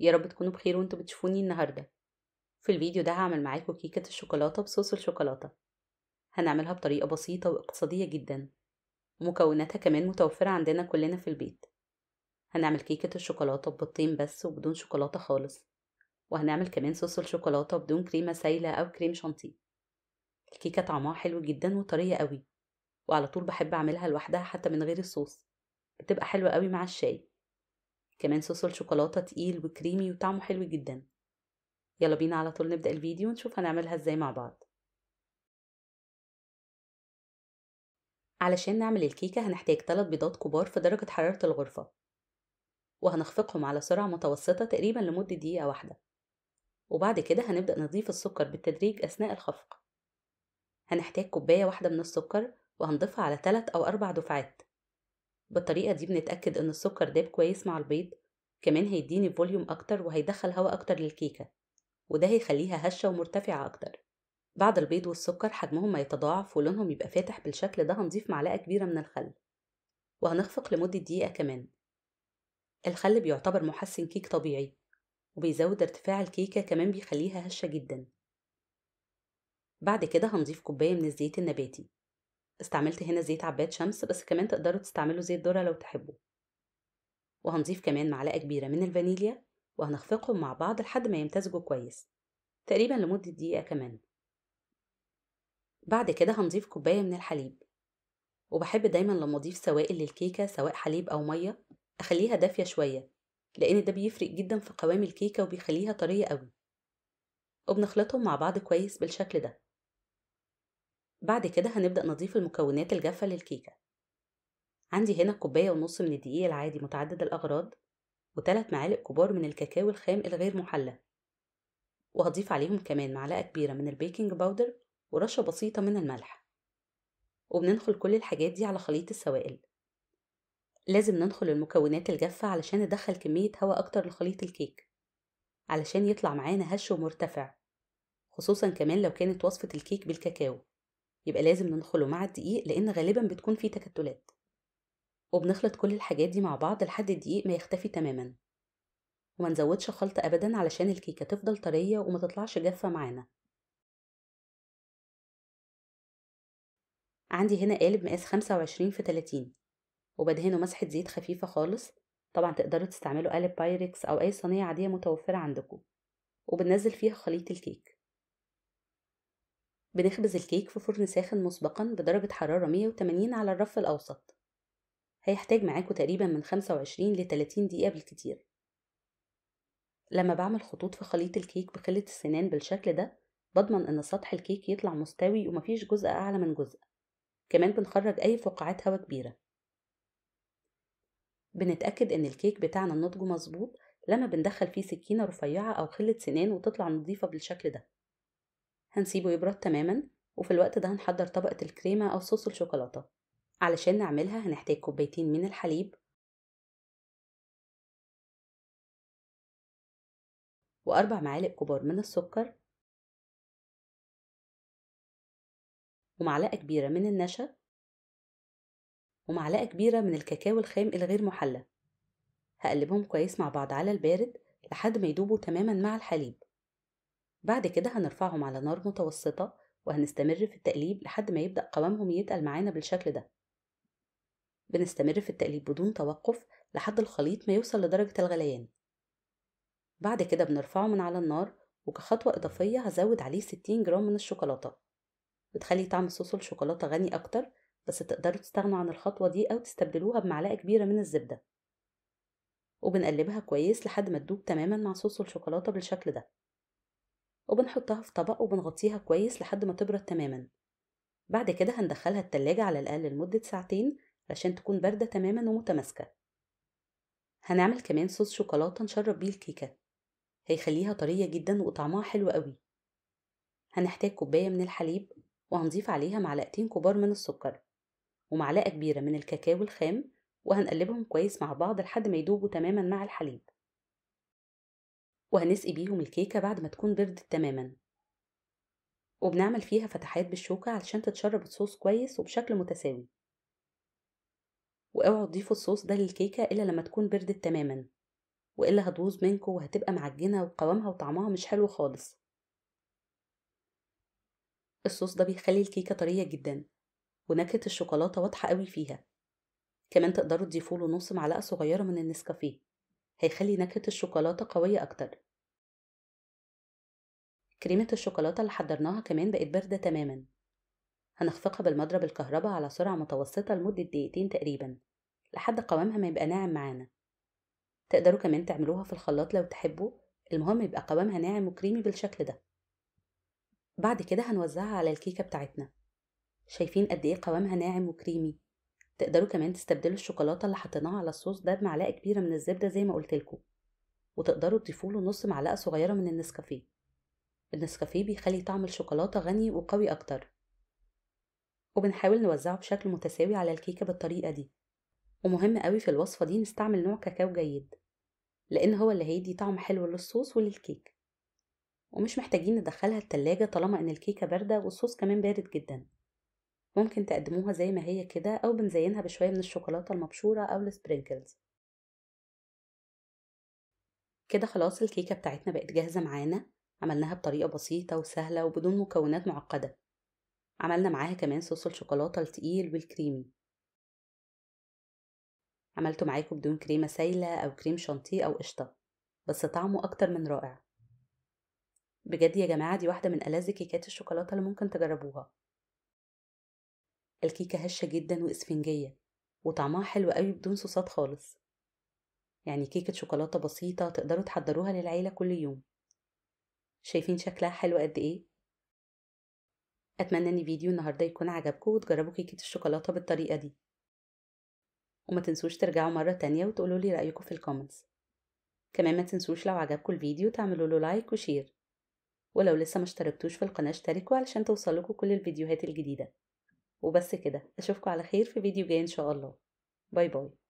يا رب تكونوا بخير وانتوا بتشوفوني النهارده في الفيديو ده هعمل معاكم كيكه الشوكولاته بصوص الشوكولاته هنعملها بطريقه بسيطه واقتصاديه جدا ومكوناتها كمان متوفره عندنا كلنا في البيت هنعمل كيكه الشوكولاته ببطين بس وبدون شوكولاته خالص وهنعمل كمان صوص الشوكولاته بدون كريمه سايله او كريم شانتيه الكيكه طعمها حلو جدا وطريه قوي وعلى طول بحب اعملها لوحدها حتى من غير الصوص بتبقى حلوه قوي مع الشاي كمان صوص الشوكولاتة تقيل وكريمي وطعمه حلو جدا يلا بينا على طول نبدأ الفيديو ونشوف هنعملها ازاي مع بعض علشان نعمل الكيكة هنحتاج 3 بيضات كبار في درجة حرارة الغرفة وهنخفقهم على سرعة متوسطة تقريبا لمدة دقيقة واحدة وبعد كده هنبدأ نضيف السكر بالتدريج أثناء الخفق هنحتاج كوباية واحدة من السكر وهنضيفها على 3 أو 4 دفعات بالطريقة دي بنتأكد إن السكر داب كويس مع البيض كمان هيديني فوليوم أكتر وهيدخل هواء أكتر للكيكة وده هيخليها هشة ومرتفعة أكتر بعد البيض والسكر حجمهم ما يتضاعف ولونهم يبقى فاتح بالشكل ده هنضيف معلقة كبيرة من الخل وهنخفق لمدة دقيقة كمان الخل بيعتبر محسن كيك طبيعي وبيزود ارتفاع الكيكة كمان بيخليها هشة جدا بعد كده هنضيف كوباية من الزيت النباتي استعملت هنا زيت عباد شمس بس كمان تقدروا تستعملوا زيت ذرة لو تحبوا وهنضيف كمان معلقة كبيرة من الفانيليا وهنخفقهم مع بعض لحد ما يمتزجوا كويس تقريبا لمدة دقيقة كمان بعد كده هنضيف كوباية من الحليب وبحب دايما لما اضيف سوائل للكيكة سواء حليب او مية اخليها دافية شوية لان ده بيفرق جدا في قوام الكيكة وبيخليها طرية قوي وبنخلطهم مع بعض كويس بالشكل ده بعد كده هنبدأ نضيف المكونات الجافة للكيكة عندي هنا كوباية ونص من الدقيق العادي متعدد الأغراض وثلاث معالق كبار من الكاكاو الخام الغير محلى وهضيف عليهم كمان معلقة كبيرة من البيكنج باودر ورشة بسيطة من الملح وبننخل كل الحاجات دي على خليط السوائل لازم ننخل المكونات الجافة علشان ندخل كمية هواء أكتر لخليط الكيك علشان يطلع معانا هش ومرتفع خصوصا كمان لو كانت وصفة الكيك بالكاكاو يبقى لازم ندخله مع الدقيق لأن غالبا بتكون فيه تكتلات وبنخلط كل الحاجات دي مع بعض لحد الدقيق ما يختفي تماما وما نزودش خلط أبدا علشان الكيكة تفضل طرية وما تطلعش جافة معانا عندي هنا قالب مقاس 25 في 30 وبدهنه مسحة زيت خفيفة خالص طبعا تقدروا تستعملوا قالب بايركس أو أي صينية عادية متوفرة عندكم وبنزل فيها خليط الكيك بنخبز الكيك في فرن ساخن مسبقا بدرجة حرارة 180 على الرف الأوسط هيحتاج معاكوا تقريبا من 25 ل 30 دقيقة بالكتير لما بعمل خطوط في خليط الكيك بخلة السنان بالشكل ده بضمن ان سطح الكيك يطلع مستوي ومفيش جزء اعلى من جزء كمان بنخرج اي فقاعات هوا كبيرة بنتأكد ان الكيك بتاعنا نضجه مظبوط لما بندخل فيه سكينة رفيعة او خلة سنان وتطلع نظيفة بالشكل ده هنسيبه يبرد تماما وفي الوقت ده هنحضر طبقة الكريمة أو صوص الشوكولاتة علشان نعملها هنحتاج كوبايتين من الحليب وأربع معالق كبار من السكر ومعلقة كبيرة من النشا ومعلقة كبيرة من الكاكاو الخام الغير محلى هقلبهم كويس مع بعض على البارد لحد ما يدوبوا تماما مع الحليب بعد كده هنرفعهم على نار متوسطة وهنستمر في التقليب لحد ما يبدأ قوامهم يتقل معانا بالشكل ده بنستمر في التقليب بدون توقف لحد الخليط ما يوصل لدرجة الغليان بعد كده بنرفعه من على النار وكخطوة إضافية هزود عليه 60 جرام من الشوكولاتة بتخلي طعم الصوص الشوكولاتة غني أكتر بس تقدروا تستغنوا عن الخطوة دي أو تستبدلوها بمعلقة كبيرة من الزبدة وبنقلبها كويس لحد ما تدوب تماما مع صوص الشوكولاتة بالشكل ده وبنحطها في طبق وبنغطيها كويس لحد ما تبرد تماما بعد كده هندخلها التلاجة على الأقل لمدة ساعتين عشان تكون باردة تماما ومتماسكة هنعمل كمان صوص شوكولاتة نشرب بيه الكيكة هيخليها طرية جدا وطعمها حلو قوي هنحتاج كوباية من الحليب وهنضيف عليها معلقتين كبار من السكر ومعلقة كبيرة من الكاكاو الخام وهنقلبهم كويس مع بعض لحد ما يدوبوا تماما مع الحليب وهنسقي بيهم الكيكة بعد ما تكون بردت تماما وبنعمل فيها فتحات بالشوكة علشان تتشرب الصوص كويس وبشكل متساوي واوعوا تضيفوا الصوص ده للكيكة إلا لما تكون بردت تماما وإلا هتبوظ منكم وهتبقى معجنة وقوامها وطعمها مش حلو خالص الصوص ده بيخلي الكيكة طرية جدا ونكهة الشوكولاتة واضحة قوي فيها كمان تقدروا تضيفوا له نص معلقة صغيرة من النسكافيه هيخلي نكهة الشوكولاتة قوية أكتر كريمة الشوكولاتة اللي حضرناها كمان بقت باردة تماما هنخفقها بالمضرب الكهرباء على سرعة متوسطة لمدة دقيقتين تقريبا لحد قوامها ما يبقى ناعم معانا تقدروا كمان تعملوها في الخلاط لو تحبوا المهم يبقى قوامها ناعم وكريمي بالشكل ده بعد كده هنوزعها على الكيكة بتاعتنا شايفين قد ايه قوامها ناعم وكريمي تقدروا كمان تستبدلوا الشوكولاته اللي حطيناها على الصوص ده بمعلقه كبيره من الزبده زي ما قلت لكم وتقدروا تضيفوا له نص معلقه صغيره من النسكافيه النسكافيه بيخلي طعم الشوكولاته غني وقوي اكتر وبنحاول نوزعه بشكل متساوي على الكيكه بالطريقه دي ومهم قوي في الوصفه دي نستعمل نوع كاكاو جيد لان هو اللي هيدي طعم حلو للصوص وللكيك ومش محتاجين ندخلها التلاجة طالما ان الكيكة باردة والصوص كمان بارد جدا ممكن تقدموها زي ما هي كده أو بنزينها بشوية من الشوكولاتة المبشورة أو السبرينكلز كده خلاص الكيكة بتاعتنا بقت جاهزة معانا عملناها بطريقة بسيطة وسهلة وبدون مكونات معقدة عملنا معاها كمان صوص الشوكولاتة التقيل والكريمي عملته معاكم بدون كريمة سايلة أو كريم شانتيه أو قشطة بس طعمه أكتر من رائع بجد يا جماعة دي واحدة من ألذ كيكات الشوكولاتة اللي ممكن تجربوها الكيكة هشة جدا وإسفنجية وطعمها حلو قوي بدون صوصات خالص يعني كيكة شوكولاتة بسيطة تقدروا تحضروها للعيلة كل يوم شايفين شكلها حلو قد إيه؟ أتمنى إن فيديو النهاردة يكون عجبكم وتجربوا كيكة الشوكولاتة بالطريقة دي وما تنسوش ترجعوا مرة تانية وتقولوا لي رأيكم في الكومنتس كمان ما تنسوش لو عجبكم الفيديو تعملوا له لايك وشير ولو لسه ما اشتركتوش في القناة اشتركوا علشان توصلكوا كل الفيديوهات الجديدة وبس كده اشوفكم على خير في فيديو جاي ان شاء الله باي باي